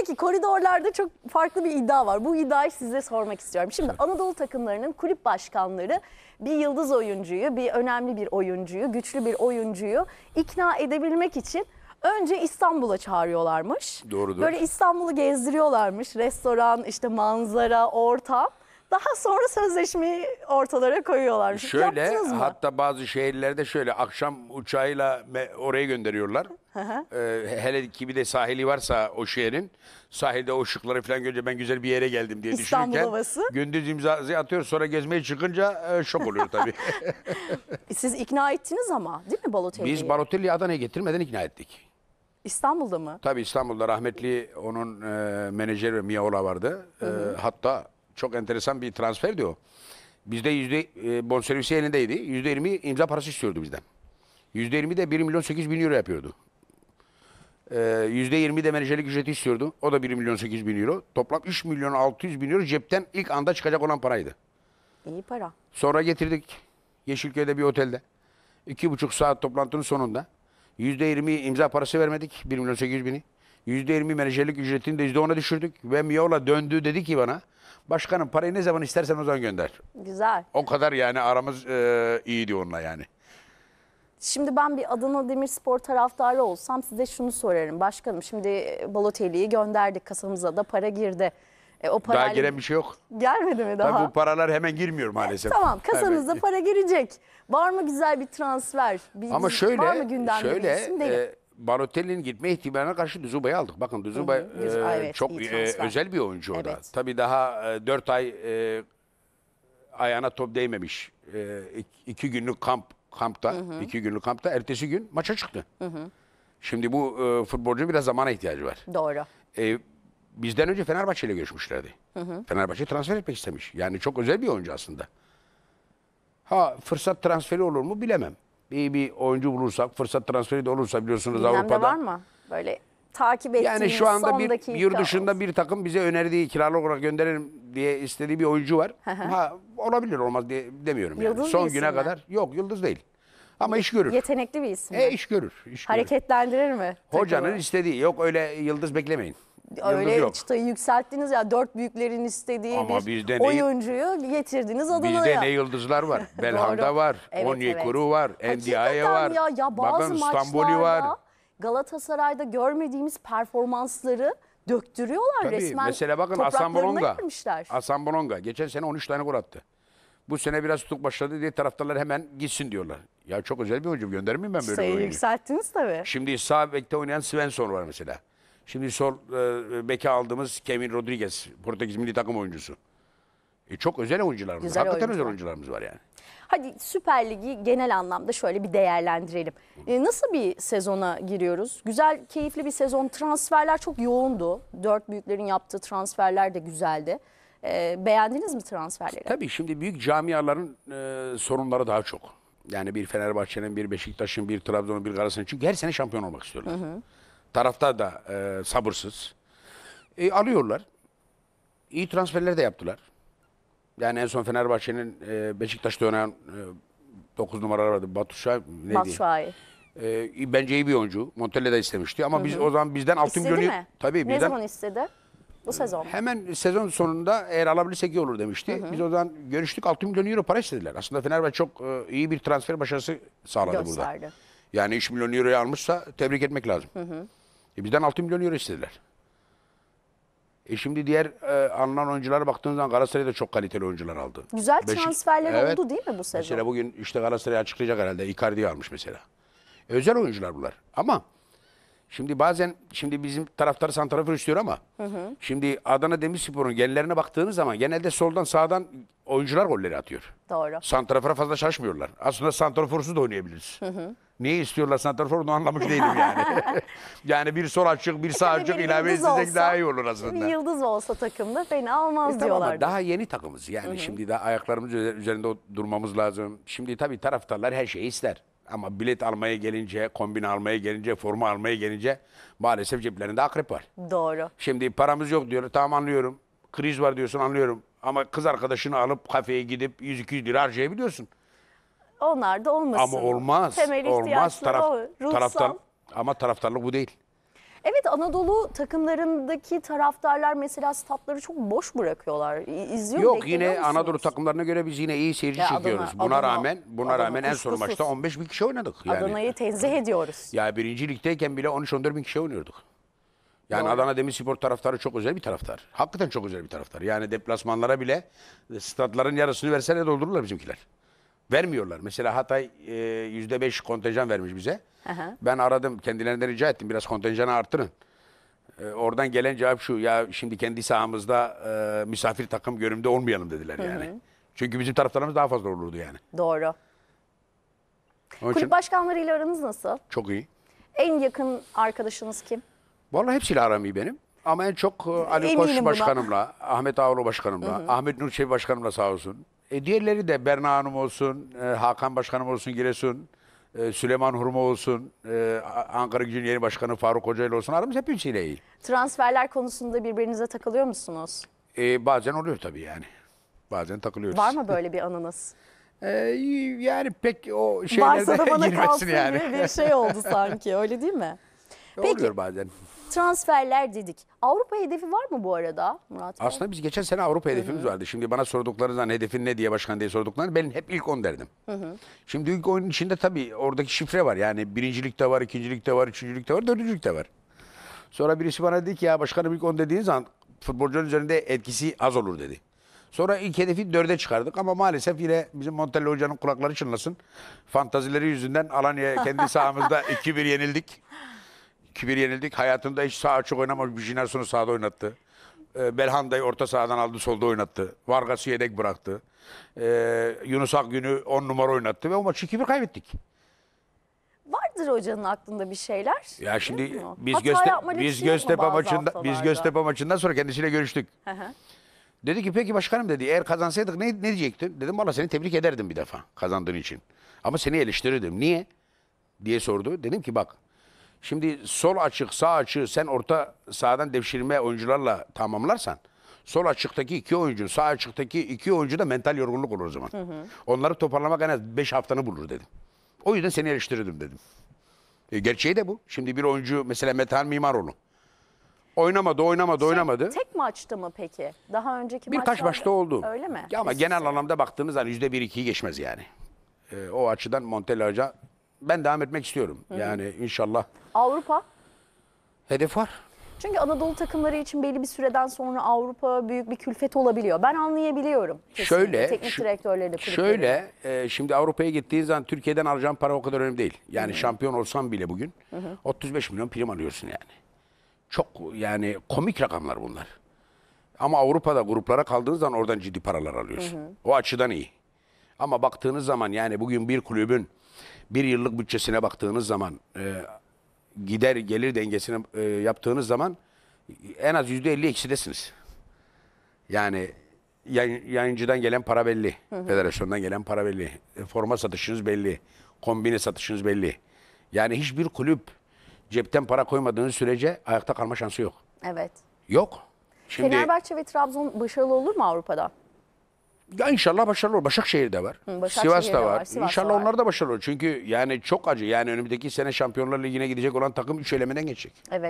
Peki koridorlarda çok farklı bir iddia var. Bu iddiayı size sormak istiyorum. Şimdi Anadolu takımlarının kulüp başkanları bir yıldız oyuncuyu, bir önemli bir oyuncuyu, güçlü bir oyuncuyu ikna edebilmek için önce İstanbul'a çağırıyorlarmış. Doğru. Böyle İstanbul'u gezdiriyorlarmış. Restoran, işte manzara, ortam. Daha sonra sözleşmeyi ortalara koyuyorlar. E şöyle mı? hatta bazı şehirlerde şöyle akşam uçağıyla oraya gönderiyorlar. Ee, hele ki bir de sahili varsa o şehrin sahilde o ışıkları falan görünce ben güzel bir yere geldim diye İstanbul düşünürken havası. gündüz imzayı atıyor sonra gezmeye çıkınca e, şok oluyor tabii. Siz ikna ettiniz ama değil mi Balotelli'yi? Biz Barotelli'yi Adana'ya getirmeden ikna ettik. İstanbul'da mı? Tabii İstanbul'da rahmetli onun e, menajeri Miaola vardı. E, hatta çok enteresan bir transfer diyor. Bizde yüzde e, bonservisi elindeydi. Yüzde 20 imza parası istiyordu bizden. Yüzde 20 de 1 milyon 8 bin euro yapıyordu. E, yüzde 20 de menajerlik ücreti istiyordu. O da 1 milyon 8 bin euro. Toplam 3 milyon 600 bin euro cepten ilk anda çıkacak olan paraydı. İyi para. Sonra getirdik Yeşilköy'de bir otelde. İki buçuk saat toplantının sonunda. Yüzde 20 imza parası vermedik. 1 milyon 800 bini. Yüzde 20 menajerlik ücretini de yüzde ona düşürdük. Ve Miola döndü dedi ki bana. Başkanım parayı ne zaman istersen o zaman gönder. Güzel. O kadar yani aramız e, iyiydi onunla yani. Şimdi ben bir Adana Demirspor taraftarı olsam size şunu sorarım. Başkanım şimdi e, Balotelli'yi gönderdik kasamıza da para girdi. E, o parayla... Daha gelen bir şey yok. Gelmedi mi daha? Tabii bu paralar hemen girmiyor maalesef. tamam kasanızda para girecek. Var mı güzel bir transfer? Bir, Ama şöyle, var mı gündemde şöyle, bir isim E, Barotelli'nin gitme ihtimaline karşı Düzuba'yı aldık. Bakın Düzuba hı hı. E, evet, çok e, özel bir oyuncu evet. orada. Tabii daha e, 4 ay e, ayağına top değmemiş. E, iki günlük kamp kampta, hı hı. iki günlük kampta ertesi gün maça çıktı. Hı hı. Şimdi bu e, futbolcu biraz zamana ihtiyacı var. Doğru. E, bizden önce Fenerbahçe ile görüşmüşlerdi. Hı hı. Fenerbahçe transfer etmek istemiş. Yani çok özel bir oyuncu aslında. Ha fırsat transferi olur mu bilemem iyi bir oyuncu bulursak, fırsat transferi de olursa biliyorsunuz Gündemde Avrupa'da. var mı? Böyle takip ettiğiniz Yani şu anda bir dakika yurt dışında bir takım bize önerdiği kiralık olarak gönderelim diye istediği bir oyuncu var. ha olabilir olmaz diye demiyorum yani. Yıldız bir Son güne mi? kadar yok yıldız değil. Ama iş görür. Yetenekli bir isim. E iş görür. iş görür. Hareketlendirir mi? Hocanın takımı? istediği yok öyle yıldız beklemeyin öyle yok. çıtayı yükselttiniz ya dört büyüklerin istediği Ama bir bizde ne- oyuncuyu getirdiniz Adana'ya. Bizde ne yıldızlar var? Belhanda var, Evet, Onyekuru evet. var, Endiaye var, ya, ya bazı Bakın Stamboli var. Galatasaray'da görmediğimiz performansları döktürüyorlar Tabii, resmen. mesela bakın Asan Asambolonga. Asan Asambolonga geçen sene 13 tane gol attı. Bu sene biraz tutuk başladı diye taraftarlar hemen gitsin diyorlar. Ya çok özel bir oyuncu göndermeyeyim ben böyle bir Sayı oyuncu. yükselttiniz tabii. Şimdi sağ bekte oynayan Svensson var mesela. Şimdi sol e, beke aldığımız Kevin Rodriguez, Portekiz milli takım oyuncusu. E, çok özel oyuncularımız. Güzel Hakikaten oyuncu. özel oyuncularımız var yani. Hadi Süper Lig'i genel anlamda şöyle bir değerlendirelim. E, nasıl bir sezona giriyoruz? Güzel, keyifli bir sezon. Transferler çok yoğundu. Dört büyüklerin yaptığı transferler de güzeldi. E, beğendiniz mi transferleri? Tabii şimdi büyük camiaların e, sorunları daha çok. Yani bir Fenerbahçe'nin, bir Beşiktaş'ın, bir Trabzon'un, bir Galatasaray'ın. Çünkü her sene şampiyon olmak istiyorlar. Hı hı. Taraftar da e, sabırsız. E, alıyorlar. İyi transferler de yaptılar. Yani en son Fenerbahçe'nin e, Beşiktaş'ta oynayan e, 9 numaralar vardı. Batuşay neydi? Batshuayi. E, bence iyi bir oyuncu. Montella da istemişti ama Hı -hı. biz o zaman bizden altın istedi gönlü... mi? Tabii Ne zaman istedi? Bu sezon mu? Hemen sezon sonunda eğer alabilirsek iyi olur demişti. Hı hı. Biz o zaman görüştük 6 milyon euro para istediler. Aslında Fenerbahçe çok e, iyi bir transfer başarısı sağladı Gösterdi. burada. Yani 3 milyon euroyu almışsa tebrik etmek lazım. Hı hı. E bizden 6 milyon euro istediler. E şimdi diğer e, alınan oyunculara baktığınız zaman Galatasaray da çok kaliteli oyuncular aldı. Güzel Beşik... transferler evet. oldu değil mi bu sezon? Mesela bugün işte Galatasaray açıklayacak herhalde. Icardi almış mesela. E, özel oyuncular bunlar. Ama şimdi bazen şimdi bizim taraftarı santrafor istiyor ama hı hı. şimdi Adana Demirspor'un genlerine baktığınız zaman genelde soldan sağdan oyuncular golleri atıyor. Doğru. Santrafora fazla şaşmıyorlar. Aslında santraforsuz da oynayabiliriz. Hı hı. Neyi istiyorlar sanatör onu anlamış değilim yani. yani bir sol açık bir sağ Tabii açık bir ilave yıldız daha iyi olur aslında. Bir yıldız olsa takımda fena olmaz E tamam daha yeni takımız yani şimdi daha ayaklarımız üzerinde o- durmamız lazım. Şimdi tabii taraftarlar her şeyi ister. Ama bilet almaya gelince, kombin almaya gelince, forma almaya gelince maalesef ceplerinde akrep var. Doğru. Şimdi paramız yok diyor. Tamam anlıyorum. Kriz var diyorsun anlıyorum. Ama kız arkadaşını alıp kafeye gidip 100-200 lira harcayabiliyorsun. Onlar da olmasın. Ama olmaz. Temel olmaz taraf, o, ruhsal. ama taraftarlık bu değil. Evet Anadolu takımlarındaki taraftarlar mesela statları çok boş bırakıyorlar. İzliyor Yok yine musunuz? Anadolu takımlarına göre biz yine iyi seyirci ya çekiyoruz. buna Adana, rağmen buna Adana, rağmen en son maçta 15 bin kişi oynadık. Yani. Adana'yı tenzih ediyoruz. Ya birinci ligdeyken bile 13-14 bin kişi oynuyorduk. Yani Doğru. Adana Demirspor taraftarı çok özel bir taraftar. Hakikaten çok özel bir taraftar. Yani deplasmanlara bile statların yarısını versene doldururlar bizimkiler. Vermiyorlar. Mesela Hatay e, yüzde beş kontenjan vermiş bize. Aha. Ben aradım kendilerinden rica ettim biraz kontenjanı artırın. E, oradan gelen cevap şu ya şimdi kendi sahamızda e, misafir takım görümde olmayalım dediler yani. Hı hı. Çünkü bizim taraftarımız daha fazla olurdu yani. Doğru. Onun Kulüp için başkanlarıyla aranız nasıl? çok iyi. En yakın arkadaşınız kim? Vallahi hepsiyle aram iyi benim. Ama en çok e, Ali Eminim Koç buna. başkanımla, Ahmet Ağoğlu başkanımla, Ahmet Nur başkanımla sağ olsun. E, diğerleri de Berna Hanım olsun, e, Hakan Başkanım olsun, Giresun, e, Süleyman Hurma olsun, e, Ankara Gücü'nün yeni başkanı Faruk Hoca'yla olsun. Aramız hepsiyle iyi. Transferler konusunda birbirinize takılıyor musunuz? E, bazen oluyor tabii yani. Bazen takılıyoruz. Var mı böyle bir anınız? Ee, yani pek o şeylerde Varsa da bana kalsın yani. gibi bir şey oldu sanki öyle değil mi? Peki. Oluyor bazen. Transferler dedik. Avrupa hedefi var mı bu arada Murat Bey? Aslında biz geçen sene Avrupa hedefimiz vardı. Şimdi bana sorduklarınızdan hedefin ne diye başkan diye sorduklarında ben hep ilk 10 derdim. Şimdi ilk oyunun içinde tabii oradaki şifre var. Yani birincilik de var, ikincilik de var, üçüncülük de var, dördüncülük de var. Sonra birisi bana dedi ki ya başkanım ilk 10 dediğiniz zaman futbolcunun üzerinde etkisi az olur dedi. Sonra ilk hedefi dörde çıkardık ama maalesef yine bizim Montella hocanın kulakları çınlasın. Fantazileri yüzünden Alanya kendi sahamızda 2-1 yenildik. 2 yenildik. Hayatında hiç sağ açık oynamamış. Bujinarson'u sağda oynattı. E, ee, Belhanda'yı orta sahadan aldı solda oynattı. Vargas'ı yedek bıraktı. E, Yunus Akgün'ü 10 numara oynattı ve o maçı 2 kaybettik. Vardır hocanın aklında bir şeyler. Ya şimdi biz Göste biz Göztepe maçında biz Göztepe maçından sonra kendisiyle görüştük. Dedi ki peki başkanım dedi eğer kazansaydık ne, ne diyecektin? Dedim valla seni tebrik ederdim bir defa kazandığın için. Ama seni eleştirirdim. Niye? diye sordu. Dedim ki bak Şimdi sol açık, sağ açığı sen orta sahadan devşirme oyuncularla tamamlarsan sol açıktaki iki oyuncu, sağ açıktaki iki oyuncu da mental yorgunluk olur o zaman. Hı hı. Onları toparlamak en az 5 haftanı bulur dedim. O yüzden seni eleştirdim dedim. E, gerçeği de bu. Şimdi bir oyuncu mesela Metehan Mimaroğlu. Oynamadı, oynamadı, şey, oynamadı. Tek maçta mı peki? Daha önceki Birkaç maçta oldu. Öyle mi? Ya ama Kesinlikle. genel anlamda baktığınız zaman %1-2'yi geçmez yani. E, o açıdan Montella Hoca ben devam etmek istiyorum. Yani inşallah Avrupa? hedef var. Çünkü Anadolu takımları için belli bir süreden sonra Avrupa büyük bir külfet olabiliyor. Ben anlayabiliyorum. kesinlikle. Şöyle, Teknik direktörleri de Şöyle, e, şimdi Avrupa'ya gittiğin zaman Türkiye'den alacağın para o kadar önemli değil. Yani şampiyon olsam bile bugün 35 milyon prim alıyorsun yani. Çok yani komik rakamlar bunlar. Ama Avrupa'da gruplara kaldığınız zaman oradan ciddi paralar alıyorsun. O açıdan iyi. Ama baktığınız zaman yani bugün bir kulübün bir yıllık bütçesine baktığınız zaman e, gider gelir dengesini e, yaptığınız zaman en az yüzde elli eksidesiniz. Yani yayıncıdan gelen para belli. Federasyondan gelen para belli. E, forma satışınız belli. Kombine satışınız belli. Yani hiçbir kulüp cepten para koymadığınız sürece ayakta kalma şansı yok. Evet. Yok. Şimdi, Fenerbahçe ve Trabzon başarılı olur mu Avrupa'da? Ya inşallah başarılı olur. Başakşehir'de var. Hı, Başakşehir'de Sivas'ta var. var. Sivas'ta inşallah var. onlar da başarılı olur. Çünkü yani çok acı. Yani önümüzdeki sene Şampiyonlar Ligi'ne gidecek olan takım üç elemeden geçecek. Evet.